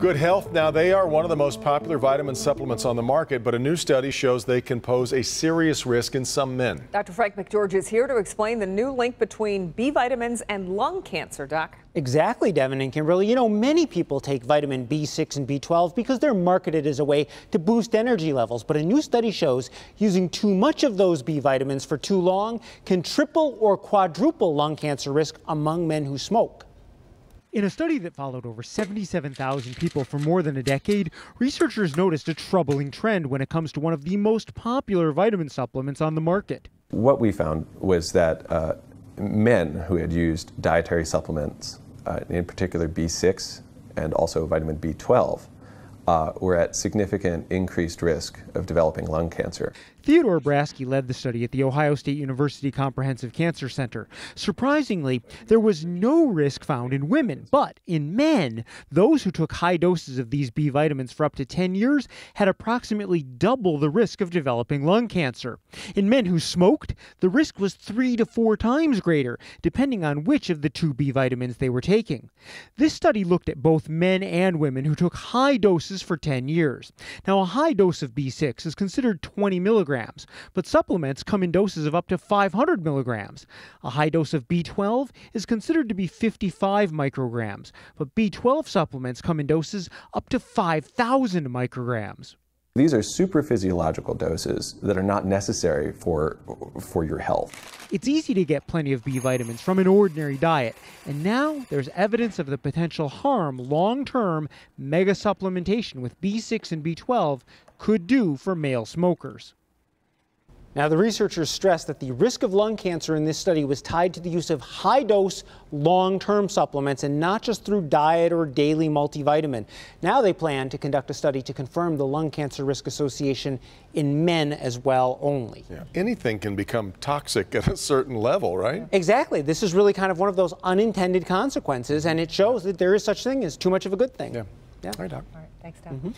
Good Health, now they are one of the most popular vitamin supplements on the market, but a new study shows they can pose a serious risk in some men. Dr. Frank McGeorge is here to explain the new link between B vitamins and lung cancer, Doc. Exactly, Devin and Kimberly. You know, many people take vitamin B6 and B12 because they're marketed as a way to boost energy levels. But a new study shows using too much of those B vitamins for too long can triple or quadruple lung cancer risk among men who smoke. In a study that followed over 77,000 people for more than a decade, researchers noticed a troubling trend when it comes to one of the most popular vitamin supplements on the market. What we found was that uh, men who had used dietary supplements, uh, in particular B6 and also vitamin B12, uh, were at significant increased risk of developing lung cancer. Theodore Brasky led the study at the Ohio State University Comprehensive Cancer Center. Surprisingly, there was no risk found in women, but in men, those who took high doses of these B vitamins for up to 10 years had approximately double the risk of developing lung cancer. In men who smoked, the risk was three to four times greater, depending on which of the two B vitamins they were taking. This study looked at both men and women who took high doses for 10 years. Now, a high dose of B6 is considered 20 milligrams, but supplements come in doses of up to 500 milligrams. A high dose of B12 is considered to be 55 micrograms, but B12 supplements come in doses up to 5,000 micrograms. These are super physiological doses that are not necessary for, for your health. It's easy to get plenty of B vitamins from an ordinary diet, and now there's evidence of the potential harm long term mega supplementation with B6 and B12 could do for male smokers. Now, the researchers stressed that the risk of lung cancer in this study was tied to the use of high dose, long term supplements and not just through diet or daily multivitamin. Now they plan to conduct a study to confirm the lung cancer risk association in men as well only. Yeah. Anything can become toxic at a certain level, right? Exactly. This is really kind of one of those unintended consequences, and it shows that there is such thing as too much of a good thing. Yeah. yeah. All right, Doc. All right, thanks, Doc. Mm -hmm.